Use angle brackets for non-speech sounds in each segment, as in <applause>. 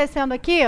acontecendo aqui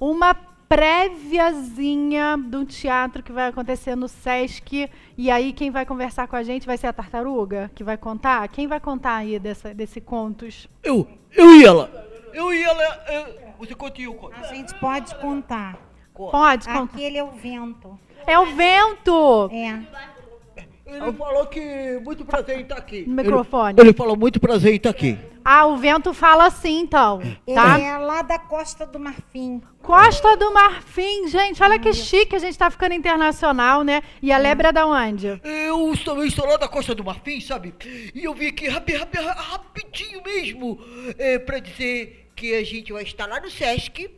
uma préviazinha do teatro que vai acontecer no SESC. E aí, quem vai conversar com a gente vai ser a tartaruga, que vai contar? Quem vai contar aí dessa, desse contos? Eu, eu e ela. Eu e ela. Eu, você conta e eu conto. A gente pode contar. Pode contar. Aquele é o vento. É o vento! É. Ele falou que muito prazer em estar tá aqui. No Microfone. Ele, ele, falou muito prazer em estar tá aqui. Ah, o vento fala assim, então. É, tá? Ele é lá da Costa do Marfim. Costa do Marfim, gente, olha que chique, a gente está ficando internacional, né? E a é. lebre é da onde? Eu também estou lá da Costa do Marfim, sabe? E eu vim aqui rap, rap, rapidinho mesmo é, para dizer que a gente vai estar lá no Sesc.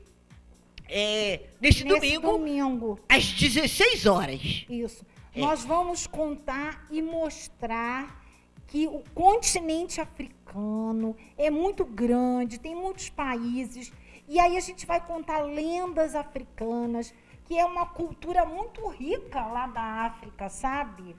É, nesse, nesse domingo, domingo, às 16 horas. Isso. É. Nós vamos contar e mostrar que o continente africano é muito grande, tem muitos países. E aí a gente vai contar lendas africanas, que é uma cultura muito rica lá da África, sabe?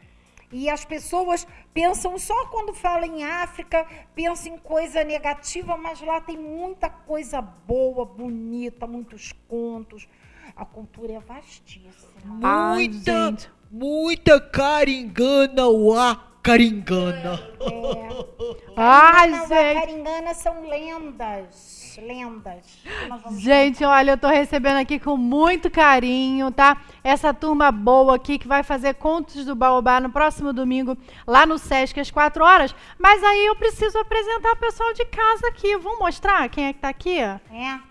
E as pessoas pensam só quando falam em África, pensam em coisa negativa, mas lá tem muita coisa boa, bonita, muitos contos, a cultura é vastíssima. muita, gente. muita caringana lá. Caringana. É. <laughs> Ai, gente. Caringana são lendas lendas, Gente, olha, eu tô recebendo aqui com muito carinho, tá? Essa turma boa aqui que vai fazer contos do Baobá no próximo domingo, lá no Sesc, às 4 horas. Mas aí eu preciso apresentar o pessoal de casa aqui. Vamos mostrar quem é que tá aqui? É.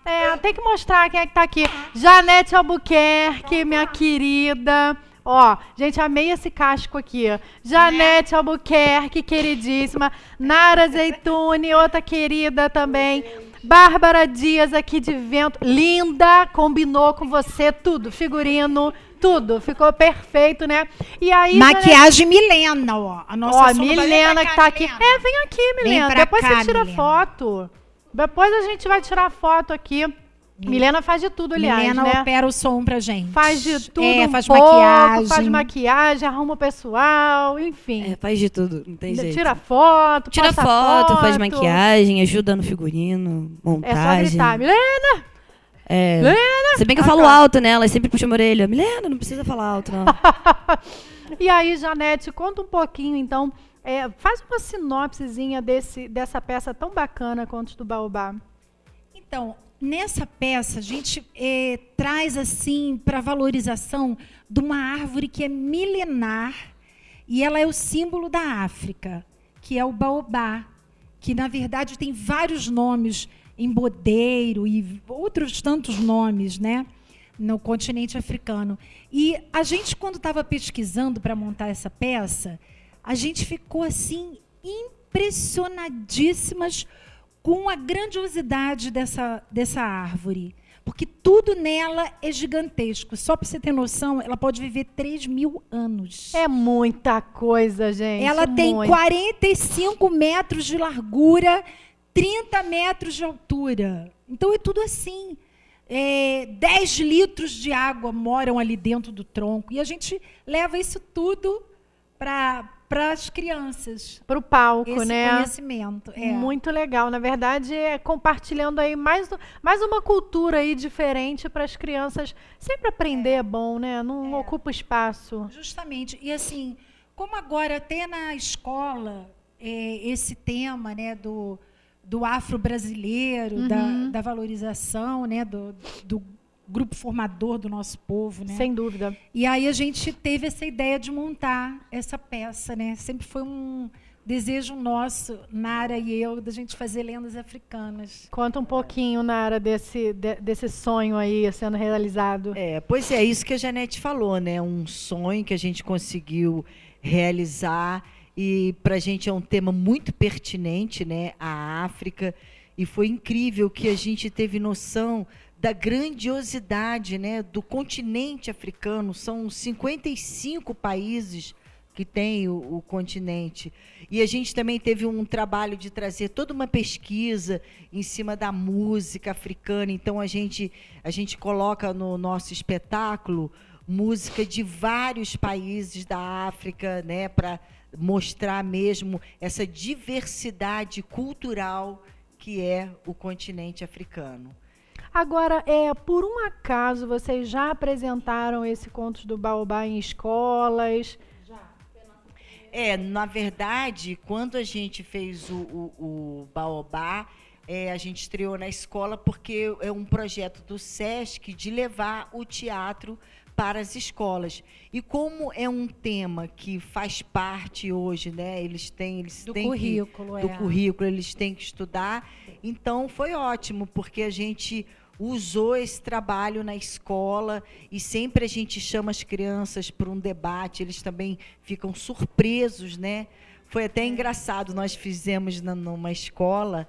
É, tem que mostrar quem é que tá aqui. Janete Albuquerque, minha querida. Ó, gente, amei esse casco aqui. Janete Albuquerque, queridíssima. Nara Zeitune, outra querida também. Bárbara Dias aqui de vento. Linda, combinou com você tudo. Figurino, tudo. Ficou perfeito, né? E aí. Maquiagem Janete... Milena, ó. A nossa Ó, Milena que tá aqui. Milena. É, vem aqui, Milena. Vem Depois cá, você tira Milena. foto. Depois a gente vai tirar foto aqui. Milena faz de tudo, aliás. Milena né? opera o som pra gente. Faz de é, tudo. É, um faz pouco, maquiagem. Faz maquiagem, arruma o pessoal, enfim. É, faz de tudo, não tem jeito. Tira foto, Tira foto, foto, faz maquiagem, ajuda no figurino, montagem. É só gritar, Milena! É. Milena! Se bem que eu ah, falo tá. alto, né? Ela sempre puxa a orelha. Milena, não precisa falar alto, não. <laughs> e aí, Janete, conta um pouquinho, então. É, faz uma sinopsezinha desse, dessa peça tão bacana, Contos do Baobá. Então, Nessa peça, a gente é, traz assim para valorização de uma árvore que é milenar e ela é o símbolo da África, que é o baobá, que na verdade tem vários nomes em bodeiro e outros tantos nomes, né? No continente africano. E a gente, quando estava pesquisando para montar essa peça, a gente ficou assim impressionadíssimas com a grandiosidade dessa, dessa árvore. Porque tudo nela é gigantesco. Só para você ter noção, ela pode viver 3 mil anos. É muita coisa, gente. Ela é muito. tem 45 metros de largura, 30 metros de altura. Então é tudo assim. É, 10 litros de água moram ali dentro do tronco. E a gente leva isso tudo para para as crianças. Para o palco, esse né? conhecimento. É. Muito legal. Na verdade, é compartilhando aí mais, mais uma cultura aí diferente para as crianças. Sempre aprender é, é bom, né? Não é. ocupa espaço. Justamente. E assim, como agora até na escola é, esse tema né, do, do afro-brasileiro, uhum. da, da valorização né, do, do grupo formador do nosso povo, né? Sem dúvida. E aí a gente teve essa ideia de montar essa peça, né? Sempre foi um desejo nosso, Nara e eu, da gente fazer lendas africanas. Conta um pouquinho, Nara, desse, de, desse sonho aí sendo realizado. É, pois é, isso que a Janete falou, né? Um sonho que a gente conseguiu realizar e para a gente é um tema muito pertinente, né? A África. E foi incrível que a gente teve noção da grandiosidade né, do continente africano. São 55 países que tem o, o, continente. E a gente também teve um trabalho de trazer toda uma pesquisa em cima da música africana. Então a gente, a gente coloca no nosso espetáculo música de vários países da África, né, para mostrar mesmo essa diversidade cultural que é o continente africano. Agora, é, por um acaso, vocês já apresentaram esse conto do Baobá em escolas? É, na verdade, quando a gente fez o, o, o Baobá, é, a gente estreou na escola porque é um projeto do SESC de levar o teatro para as escolas. E como é um tema que faz parte hoje, né? Eles têm, eles do têm currículo, que, é. do currículo, eles têm que estudar. Então foi ótimo porque a gente usou esse trabalho na escola e sempre a gente chama as crianças para um debate, eles também ficam surpresos, né? Foi até engraçado, nós fizemos na, numa escola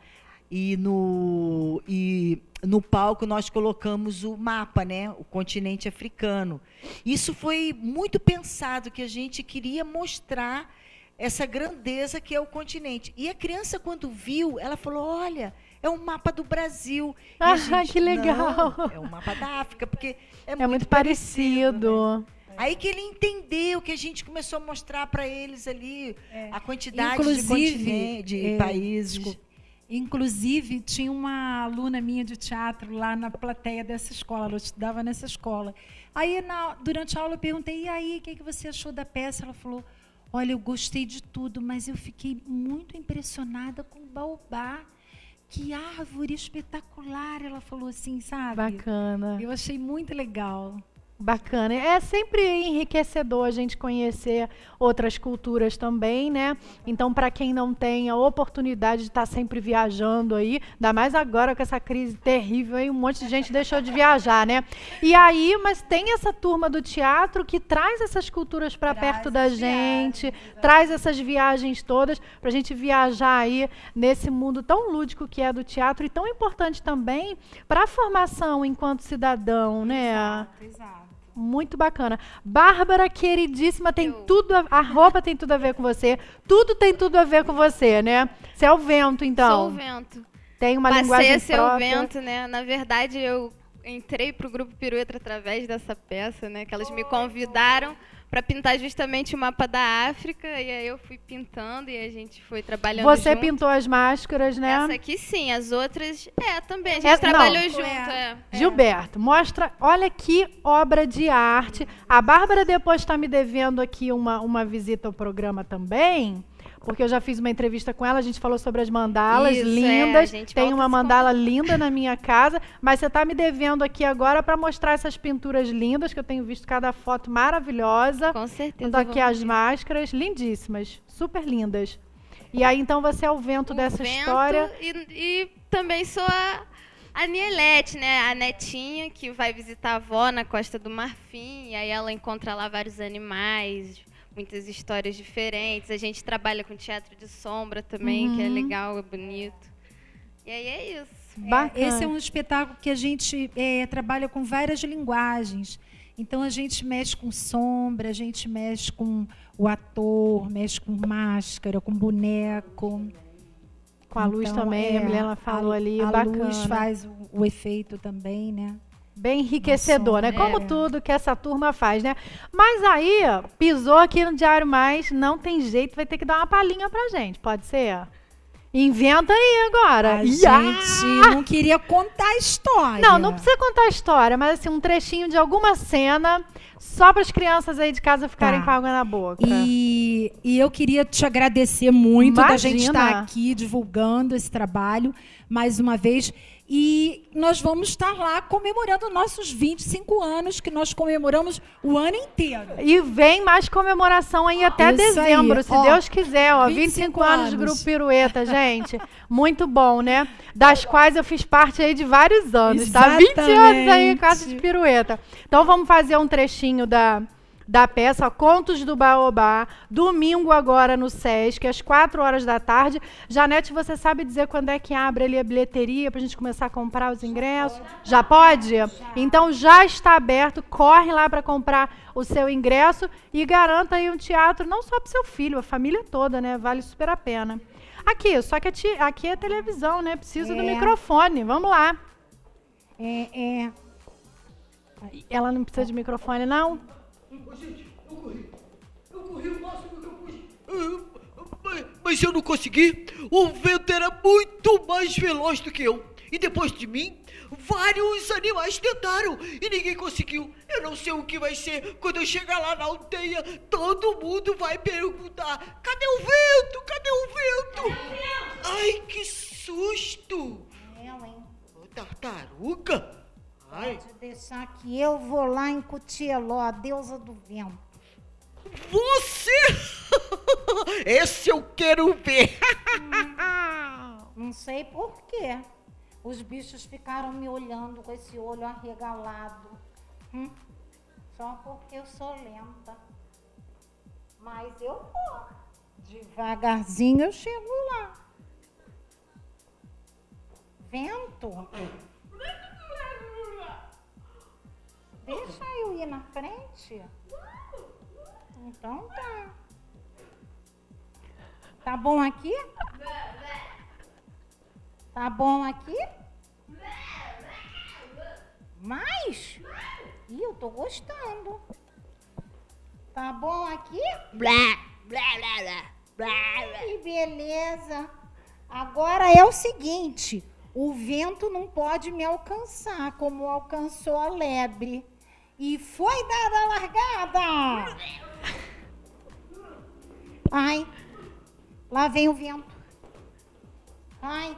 e no, e no palco nós colocamos o mapa, né? O continente africano. Isso foi muito pensado, que a gente queria mostrar essa grandeza que é o continente. E a criança, quando viu, ela falou: olha, é um mapa do Brasil. ah, gente, que legal! é um mapa da África, porque é, é muito, muito, parecido. Né? parecido né? Aí que ele entendeu que a gente começou a mostrar para eles ali é. a quantidade inclusive, de, de é, países. Inclusive, tinha uma aluna minha de teatro lá na plateia dessa escola, ela estudava nessa escola. Aí, na, durante a aula, eu perguntei: e aí, o que, que você achou da peça? Ela falou: Olha, eu gostei de tudo, mas eu fiquei muito impressionada com o baobá. Que árvore espetacular, ela falou assim, sabe? Bacana. Eu achei muito legal. Bacana. É sempre enriquecedor a gente conhecer outras culturas também, né? Então, para quem não tem a oportunidade de estar tá sempre viajando aí, ainda mais agora com essa crise terrível aí, um monte de gente deixou de viajar, né? E aí, mas tem essa turma do teatro que traz essas culturas para perto da gente, traz essas viagens todas para a gente viajar aí nesse mundo tão lúdico que é do teatro e tão importante também para a formação enquanto cidadão, né? Exato, exato muito bacana. Bárbara, queridíssima, tem eu. tudo. A, a, roupa tem tudo a ver com você. Tudo tem tudo a ver com você, né? Você é o vento, então. Sou o vento. Tem uma Passei linguagem a ser própria. o vento, né? Na verdade, eu entrei pro grupo Pirueta através dessa peça, né? Que elas me convidaram para pintar justamente o mapa da África. E aí eu fui pintando e a gente foi trabalhando Você junto. pintou as máscaras, né? Essa aqui sim, as outras é também. A gente é, trabalhou não. junto. É. É. Gilberto, mostra, olha que obra de arte. A Bárbara depois está me devendo aqui uma, uma visita ao programa também porque eu já fiz uma entrevista com ela, a gente falou sobre as mandalas Isso, é, lindas. É, Tem uma mandala linda na minha casa, mas você está me devendo aqui agora para mostrar essas pinturas lindas, que eu tenho visto cada foto maravilhosa. Com certeza. aqui as ver. máscaras, lindíssimas, super lindas. E aí, então, você é o vento o dessa vento história. E, e também sou a, a Nielete, né? A netinha que vai visitar a avó na Costa do Marfim, e aí ela encontra lá vários animais muitas histórias diferentes. A gente trabalha com teatro de sombra também, uhum. que é uhum. legal, é bonito. E aí é isso. É, bacana. Esse é um espetáculo que a gente é, trabalha com várias linguagens. Então a gente mexe com sombra, a gente mexe com o ator, mexe com máscara, com boneco. Com a luz então, também, é, a mulher falou a, ali, a bacana. A luz faz o, o efeito também, né? Bem enriquecedor, né? Como é. tudo que essa turma faz, né? Mas aí, pisou aqui no Diário Mais, não tem jeito, vai ter que dar uma palhinha pra gente, pode ser? Inventa aí agora. A gente não queria contar a história. Não, não precisa contar a história, mas assim, um trechinho de alguma cena só para as crianças aí de casa ficarem tá. com água na boca. E, e eu queria te agradecer muito Imagina. da gente estar aqui divulgando esse trabalho mais uma vez. E nós vamos estar lá comemorando nossos 25 anos, que nós comemoramos o ano inteiro. E vem mais comemoração aí até Isso dezembro, aí. se ó, Deus quiser. Ó, 25, 25 anos de Grupo Pirueta, gente. Muito bom, né? Das quais eu fiz parte aí de vários anos, Exatamente. tá? 20 anos aí em Casa de Pirueta. Então vamos fazer um trechinho da, da peça Contos do Baobá, domingo agora no SESC, às 4 horas da tarde. Janete, você sabe dizer quando é que abre ali a bilheteria para a gente começar a comprar os ingressos? Já pode? Então já está aberto, corre lá para comprar o seu ingresso e garanta aí um teatro não só para seu filho, a família toda, né? Vale super a pena. Aqui, só que aqui é televisão, né? Precisa é. do microfone. Vamos lá. É, é. Ela não precisa de microfone, não? Gente, eu corri. Eu corri o máximo que eu pude. Ah, mas, mas eu não consegui. O vento era muito mais veloz do que eu. E depois de mim, vários animais tentaram e ninguém conseguiu. Eu não sei o que vai ser quando eu chegar lá na aldeia. Todo mundo vai perguntar: cadê o vento? Cadê o vento? Cadê o vento? Ai, que susto! Eu, hein? Tartaruga? Vai. Pode deixar que eu vou lá em Cutieló, a deusa do vento. Você! <laughs> Esse eu quero ver. Hum, não sei por que Os bichos ficaram me olhando com esse olho arregalado. Hum, só porque eu sou lenta. Mas eu vou. Devagarzinho eu chego lá. Vento. Hum. Deixa eu ir na frente. Então tá. Tá bom aqui? Tá bom aqui? Mais? Ih, eu tô gostando. Tá bom aqui? Blá, blá, blá, blá, blá. Que beleza. Agora é o seguinte, o vento não pode me alcançar como alcançou a lebre. E foi dada a largada. Ai, lá vem o vento. Ai,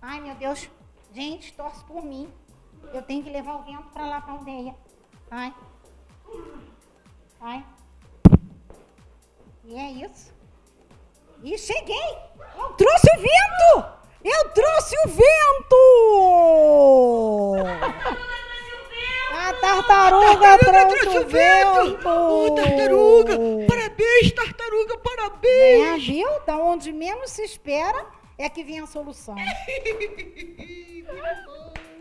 ai meu Deus. Gente, torce por mim. Eu tenho que levar o vento para lá para aldeia. Ai, ai. E é isso. E cheguei. Eu trouxe o vento. Eu trouxe o vento. <laughs> tartaruga, tartaruga trouxe, o vento. oh, tartaruga, parabéns, tartaruga, parabéns. É, viu? Da onde menos se espera é que vem a solução. <laughs>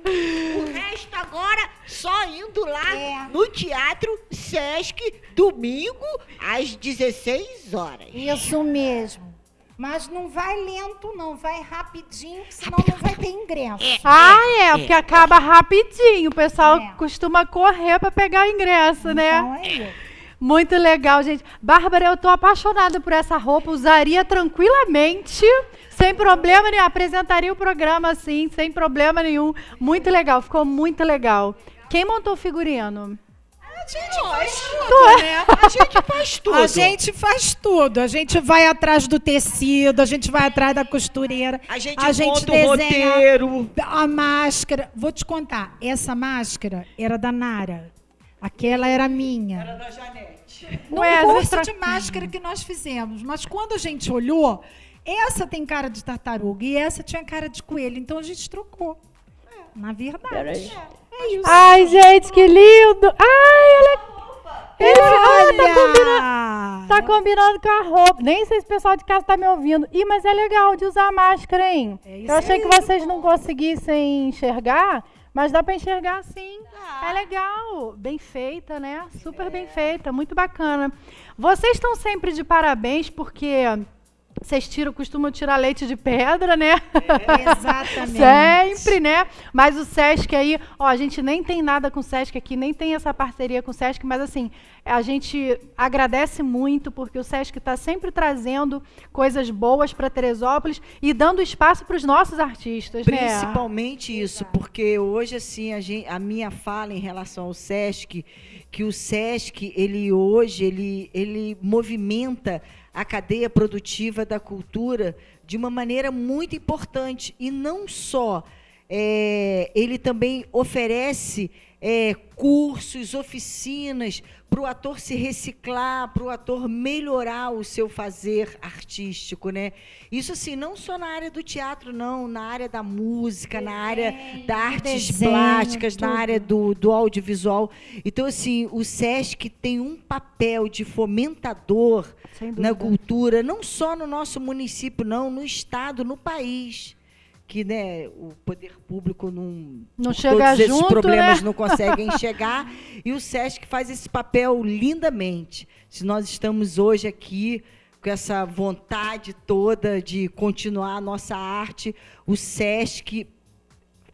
O resto agora só indo lá é. no Teatro Sesc, domingo, às 16 horas. Isso mesmo. Mas não vai lento, não, vai rapidinho, senão não vai ter ingresso. É, ah, é, é, é. porque acaba rapidinho. O pessoal é. costuma correr para pegar ingresso, né? então, né? É Muito legal, gente. Bárbara, eu tô apaixonada por essa roupa, usaria tranquilamente, sem problema nenhum. Apresentaria o programa assim, sem problema nenhum. Muito legal, ficou muito legal. Quem montou o figurino? A gente faz tudo, é? né? A gente faz <laughs> tudo. A gente faz tudo. A gente vai atrás do tecido, a gente vai atrás da costureira. A gente, a gente desenha o roteiro. A máscara. Vou te contar, essa máscara era da Nara. Aquela era minha. Era da Janete. No Ué, curso de máscara que nós fizemos. Mas quando a gente olhou, essa tem cara de tartaruga e essa tinha cara de coelho. Então a gente trocou. É. Na verdade. Peraí. É. Ai, gente, que lindo. Ai, ela é ele, olha, tá combinando, tá combinando com a roupa. Nem sei se o pessoal de casa tá me ouvindo. Ih, mas é legal de usar máscara, hein? É isso Eu achei que vocês não conseguissem enxergar, mas dá para enxergar sim. Dá. É legal. Bem feita, né? Super é. bem feita. Muito bacana. Vocês estão sempre de parabéns porque vocês tiram, costumam tirar leite de pedra, né? exatamente. <laughs> Sempre, né? Mas o Sesc aí, ó, a gente nem tem nada com o Sesc aqui, nem tem essa parceria com o Sesc, mas assim, a gente agradece muito porque o Sesc está sempre trazendo coisas boas para Teresópolis e dando espaço para os nossos artistas, né? Principalmente né? isso, porque hoje assim a, gente, a minha fala em relação ao Sesc, que o Sesc ele hoje ele ele movimenta a cadeia produtiva da cultura de uma maneira muito importante e não só é, ele também oferece é, cursos, oficinas para o ator se reciclar, para o ator melhorar o seu fazer artístico, né? Isso assim, não só na área do teatro, não, na área da música, na área das artes desenho, plásticas, tudo. na área do, do audiovisual. Então, assim, o SESC tem um papel de fomentador na cultura, não só no nosso município, não, no estado, no país que né, o poder público não, não chega todos esses problemas né? não conseguem chegar <laughs> e o SESC faz esse papel lindamente. Se nós estamos hoje aqui com essa vontade toda de continuar a nossa arte, o SESC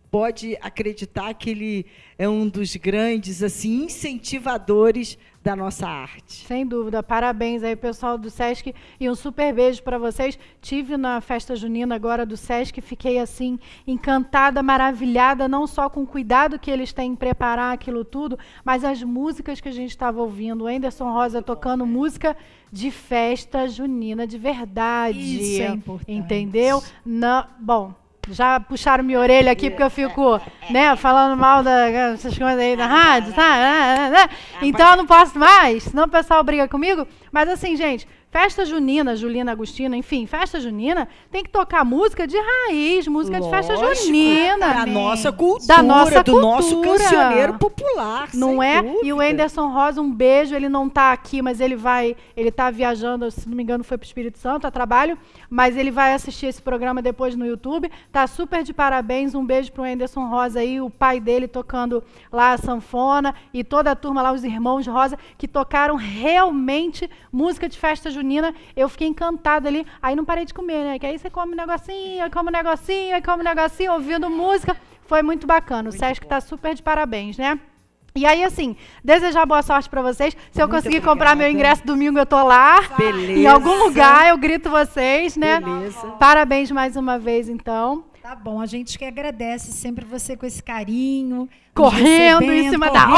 pode acreditar que ele é um dos grandes assim incentivadores da nossa arte. Sem dúvida. Parabéns aí, pessoal do SESC. E um super beijo para vocês. Tive na festa junina agora do SESC, fiquei assim encantada, maravilhada, não só com o cuidado que eles têm em preparar aquilo tudo, mas as músicas que a gente estava ouvindo. O Anderson Rosa tocando é. música de festa junina de verdade. Isso é importante. Entendeu? Na, bom, já puxaram minha orelha aqui porque eu fico, né, falando mal dessas coisas aí da ah, rádio, tá? Então eu não posso mais, senão o pessoal briga comigo. Mas assim, gente, Festa junina, Julina Agostina, enfim, festa junina tem que tocar música de raiz, música Lógico, de festa junina. Da nossa cultura, da nossa do cultura. nosso cancioneiro popular. Não é? Dúvida. E o Enderson Rosa, um beijo, ele não está aqui, mas ele vai, ele está viajando, se não me engano, foi para o Espírito Santo a trabalho, mas ele vai assistir esse programa depois no YouTube. Tá super de parabéns, um beijo para o Enderson Rosa aí, o pai dele tocando lá a sanfona e toda a turma lá, os irmãos Rosa, que tocaram realmente música de festa junina junina, eu fiquei encantada ali. Aí não parei de comer, né? Que aí você come um negocinho, aí come um negocinho, aí come um negocinho, ouvindo música. Foi muito bacana. Muito o Sesc está super de parabéns, né? E aí, assim, desejar boa sorte para vocês. Se eu Muito conseguir obrigada. comprar meu ingresso domingo, eu tô lá. Beleza. Em algum lugar, eu grito vocês, né? Beleza. Parabéns mais uma vez, então. Tá bom, a gente que agradece sempre você com esse carinho correndo em cima correndo, da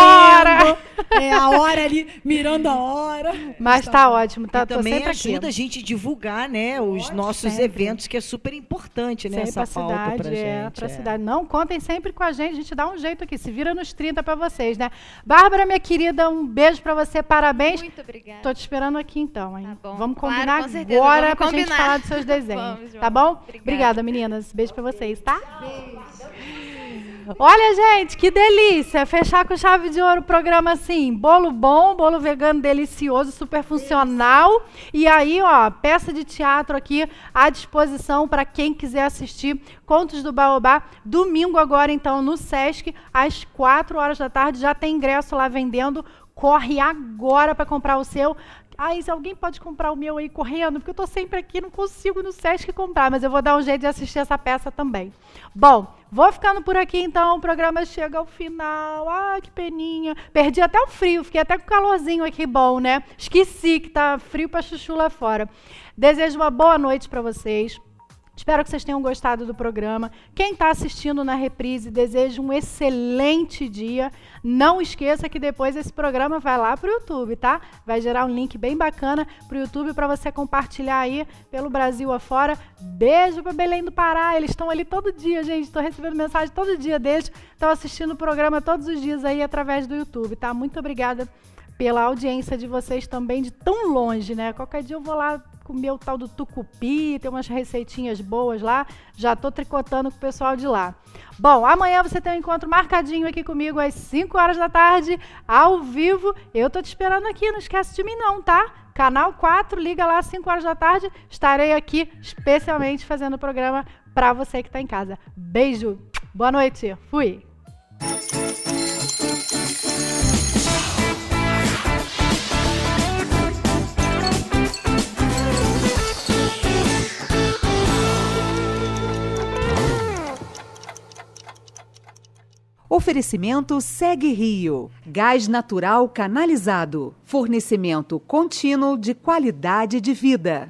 hora. É a hora ali, mirando a hora. Mas tá, tá ótimo, tá e também ajuda aqui. a gente a divulgar, né, os Pode, nossos sempre. eventos que é super importante, né, sempre essa pauta cidade, pra é, gente. É, pra é. cidade. Não, contem sempre com a gente, a gente dá um jeito aqui, se vira nos 30 para vocês, né? Bárbara, minha querida, um beijo para você, parabéns. Muito obrigada. Tô te esperando aqui então, hein. Tá bom. Vamos combinar claro, com agora vamos pra combinar. gente falar dos seus <laughs> desenhos. vamos, tá bom? Obrigada, obrigada meninas. Beijo para vocês, tá? Beijo. Olha, gente, que delícia! Fechar com chave de ouro o programa assim: bolo bom, bolo vegano delicioso, super funcional. E aí, ó, peça de teatro aqui à disposição para quem quiser assistir. Contos do Baobá, domingo agora, então, no SESC, às 4 horas da tarde. Já tem ingresso lá vendendo. Corre agora para comprar o seu. Ai, se alguém pode comprar o meu aí correndo, porque eu estou sempre aqui, não consigo no SESC comprar, mas eu vou dar um jeito de assistir essa peça também. Bom, Vou ficando por aqui então, o programa chega ao final. Ah, que peninha. Perdi até o frio, fiquei até com calorzinho aqui bom, né? Esqueci que tá frio para chuchu lá fora. Desejo uma boa noite para vocês. Espero que vocês tenham gostado do programa. Quem está assistindo na reprise, desejo um excelente dia. Não esqueça que depois esse programa vai lá para o YouTube, tá? Vai gerar um link bem bacana para o YouTube para você compartilhar aí pelo Brasil afora. Beijo para Belém do Pará. Eles estão ali todo dia, gente. Estou recebendo mensagem todo dia deles. Estão assistindo o programa todos os dias aí através do YouTube, tá? Muito obrigada pela audiência de vocês também de tão longe, né? Qualquer dia eu vou lá comer o tal do tucupi, tem umas receitinhas boas lá. Já tô tricotando com o pessoal de lá. Bom, amanhã você tem um encontro marcadinho aqui comigo às 5 horas da tarde, ao vivo. Eu tô te esperando aqui, não esquece de mim não, tá? Canal 4, liga lá às 5 horas da tarde. Estarei aqui especialmente fazendo o programa para você que está em casa. Beijo, boa noite, fui! Oferecimento Segue Rio. Gás natural canalizado. Fornecimento contínuo de qualidade de vida.